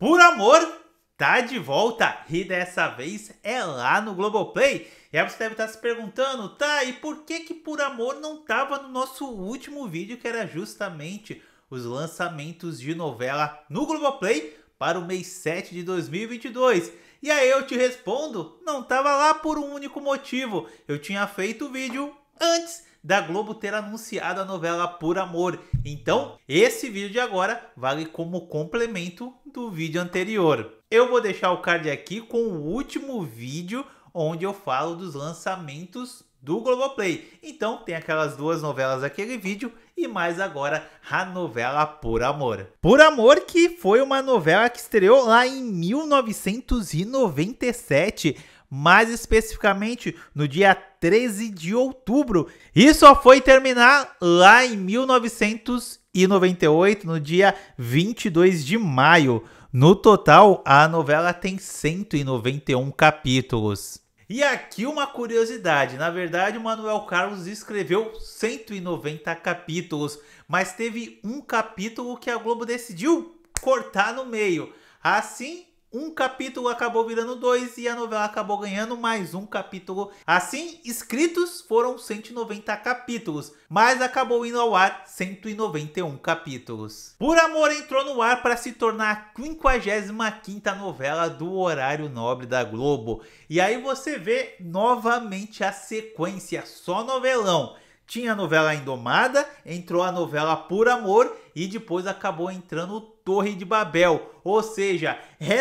Por amor, tá de volta e dessa vez é lá no Globoplay. E aí você deve estar se perguntando, tá, e por que que Por Amor não tava no nosso último vídeo que era justamente os lançamentos de novela no Globoplay para o mês 7 de 2022? E aí eu te respondo, não tava lá por um único motivo. Eu tinha feito o vídeo antes da Globo ter anunciado a novela Por Amor. Então, esse vídeo de agora vale como complemento do vídeo anterior. Eu vou deixar o card aqui com o último vídeo onde eu falo dos lançamentos do Globoplay. Então tem aquelas duas novelas daquele vídeo e mais agora a novela Por Amor. Por Amor que foi uma novela que estreou lá em 1997 mais especificamente no dia 13 de outubro. E só foi terminar lá em 1998, no dia 22 de maio. No total, a novela tem 191 capítulos. E aqui uma curiosidade, na verdade o Manuel Carlos escreveu 190 capítulos, mas teve um capítulo que a Globo decidiu cortar no meio. Assim, um capítulo acabou virando dois e a novela acabou ganhando mais um capítulo. Assim, escritos foram 190 capítulos, mas acabou indo ao ar 191 capítulos. Por Amor entrou no ar para se tornar a 55ª novela do horário nobre da Globo. E aí você vê novamente a sequência, só novelão. Tinha a novela Indomada, entrou a novela Por Amor e depois acabou entrando Torre de Babel. Ou seja,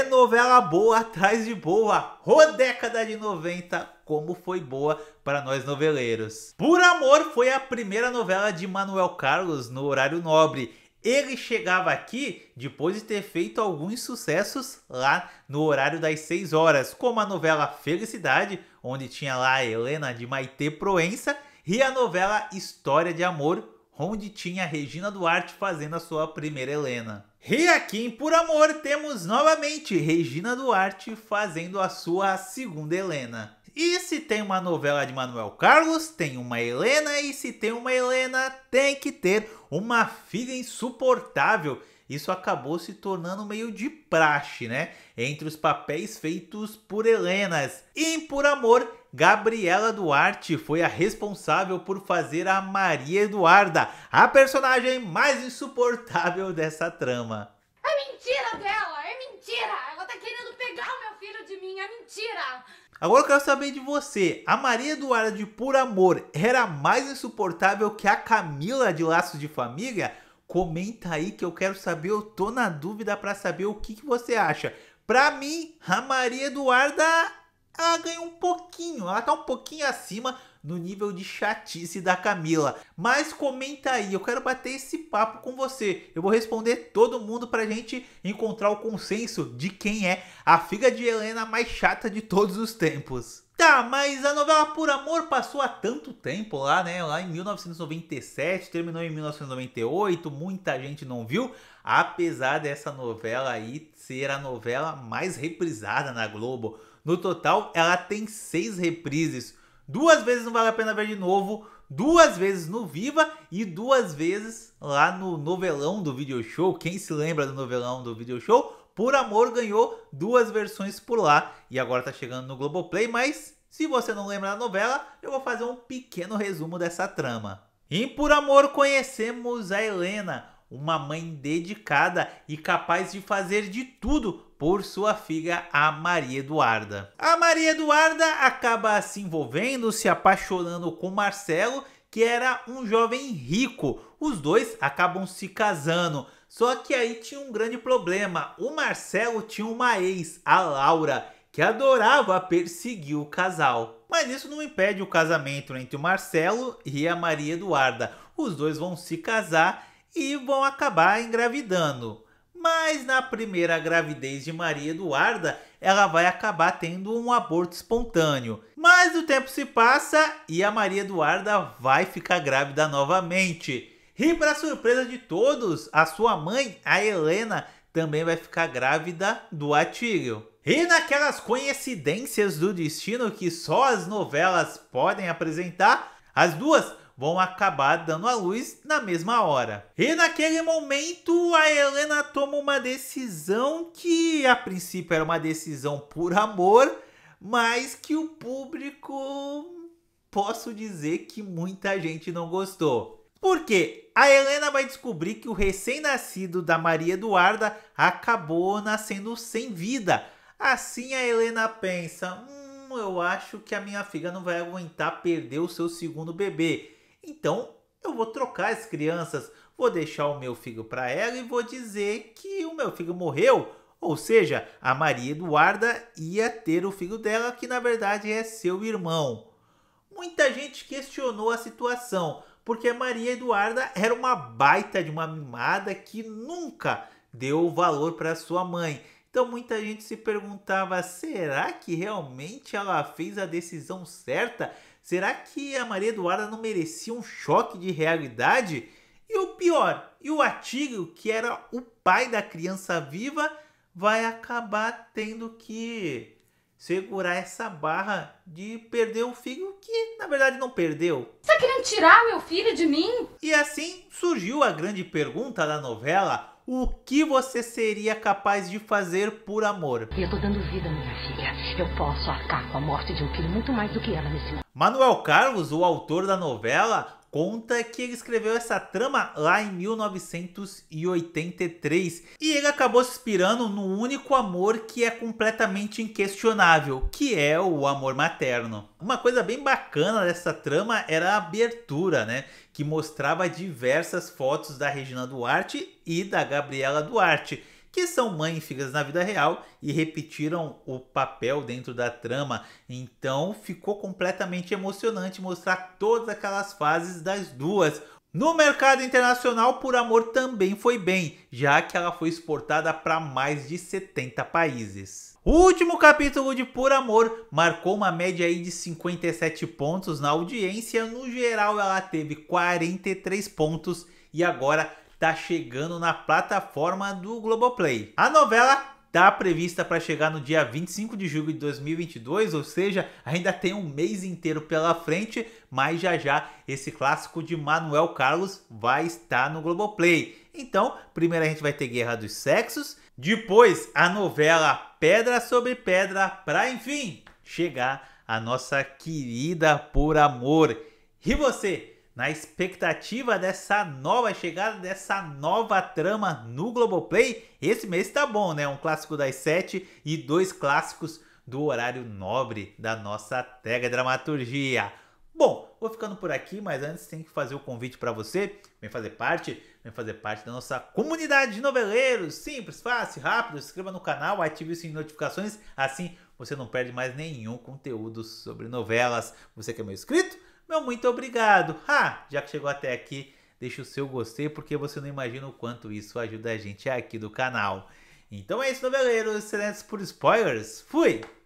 novela boa atrás de boa. Ô década de 90, como foi boa para nós noveleiros. Por Amor foi a primeira novela de Manuel Carlos no horário nobre. Ele chegava aqui depois de ter feito alguns sucessos lá no horário das 6 horas, como a novela Felicidade, onde tinha lá a Helena de Maite Proença, e a novela História de Amor, onde tinha Regina Duarte fazendo a sua primeira Helena. E aqui em Por Amor temos novamente Regina Duarte fazendo a sua segunda Helena. E se tem uma novela de Manuel Carlos, tem uma Helena, e se tem uma Helena, tem que ter uma filha insuportável. Isso acabou se tornando meio de praxe, né? Entre os papéis feitos por Helenas. E em Por Amor Gabriela Duarte foi a responsável por fazer a Maria Eduarda, a personagem mais insuportável dessa trama. É mentira dela, é mentira! Ela tá querendo pegar o meu filho de mim, é mentira! Agora eu quero saber de você. A Maria Eduarda de Por Amor era mais insuportável que a Camila de Laços de Família? Comenta aí que eu quero saber, eu tô na dúvida para saber o que, que você acha. Pra mim, a Maria Eduarda ela ganhou um pouquinho, ela tá um pouquinho acima no nível de chatice da Camila. Mas comenta aí, eu quero bater esse papo com você. Eu vou responder todo mundo pra gente encontrar o consenso de quem é a figa de Helena mais chata de todos os tempos. Tá, mas a novela Por Amor passou há tanto tempo lá, né? Lá em 1997, terminou em 1998, muita gente não viu, apesar dessa novela aí ser a novela mais reprisada na Globo. No total, ela tem seis reprises. Duas vezes não vale a pena ver de novo, duas vezes no Viva e duas vezes lá no novelão do video show. Quem se lembra do novelão do video show? Por Amor ganhou duas versões por lá e agora tá chegando no Globoplay, mas se você não lembra da novela, eu vou fazer um pequeno resumo dessa trama. Em Por Amor conhecemos a Helena, uma mãe dedicada e capaz de fazer de tudo por sua filha, a Maria Eduarda. A Maria Eduarda acaba se envolvendo, se apaixonando com Marcelo, que era um jovem rico. Os dois acabam se casando. Só que aí tinha um grande problema. O Marcelo tinha uma ex, a Laura, que adorava perseguir o casal. Mas isso não impede o casamento entre o Marcelo e a Maria Eduarda. Os dois vão se casar e vão acabar engravidando. Mas na primeira gravidez de Maria Eduarda, ela vai acabar tendo um aborto espontâneo. Mas o tempo se passa e a Maria Eduarda vai ficar grávida novamente. E para surpresa de todos, a sua mãe, a Helena, também vai ficar grávida do Atílio. E naquelas coincidências do destino que só as novelas podem apresentar, as duas vão acabar dando a luz na mesma hora. E naquele momento a Helena toma uma decisão que a princípio era uma decisão por amor, mas que o público posso dizer que muita gente não gostou. Porque a Helena vai descobrir que o recém-nascido da Maria Eduarda acabou nascendo sem vida. Assim a Helena pensa: hum, eu acho que a minha filha não vai aguentar perder o seu segundo bebê. Então eu vou trocar as crianças, vou deixar o meu filho para ela e vou dizer que o meu filho morreu. Ou seja, a Maria Eduarda ia ter o filho dela, que na verdade é seu irmão. Muita gente questionou a situação, porque a Maria Eduarda era uma baita de uma mimada que nunca deu valor para sua mãe. Então muita gente se perguntava: será que realmente ela fez a decisão certa Será que a Maria Eduarda não merecia um choque de realidade? E o pior, e o Atílio, que era o pai da criança viva, vai acabar tendo que segurar essa barra de perder o filho que na verdade não perdeu. Você tá querendo tirar meu filho de mim? E assim surgiu a grande pergunta da novela: o que você seria capaz de fazer por amor. Eu tô dando vida minha filha. Eu posso arcar com a morte de um filho muito mais do que ela nesse momento. Manuel Carlos, o autor da novela, conta que ele escreveu essa trama lá em 1983 e ele acabou se inspirando no único amor que é completamente inquestionável, que é o amor materno. Uma coisa bem bacana dessa trama era a abertura, né? Que mostrava diversas fotos da Regina Duarte e da Gabriela Duarte que são mãe e filhas na vida real e repetiram o papel dentro da trama. Então ficou completamente emocionante mostrar todas aquelas fases das duas. No mercado internacional, Por Amor também foi bem, já que ela foi exportada para mais de 70 países. O último capítulo de Por Amor marcou uma média aí de 57 pontos na audiência, no geral ela teve 43 pontos e agora está chegando na plataforma do Globoplay. A novela está prevista para chegar no dia 25 de julho de 2022, ou seja, ainda tem um mês inteiro pela frente, mas já já esse clássico de Manuel Carlos vai estar no Globoplay. Então, primeiro a gente vai ter Guerra dos Sexos, depois a novela Pedra sobre Pedra, para enfim chegar a nossa querida Por Amor. E você? na expectativa dessa nova chegada, dessa nova trama no Globoplay. Esse mês tá bom, né? Um clássico das sete e dois clássicos do horário nobre da nossa tega dramaturgia. Bom, vou ficando por aqui, mas antes tem que fazer o convite para você, vem fazer parte, vem fazer parte da nossa comunidade de noveleiros. Simples, fácil, rápido, se inscreva no canal, ative o sininho de notificações, assim você não perde mais nenhum conteúdo sobre novelas. Você que é meu inscrito, meu muito obrigado. já que chegou até aqui, deixa o seu gostei porque você não imagina o quanto isso ajuda a gente aqui do canal. Então é isso, noveleiros, excelentes por spoilers. Fui!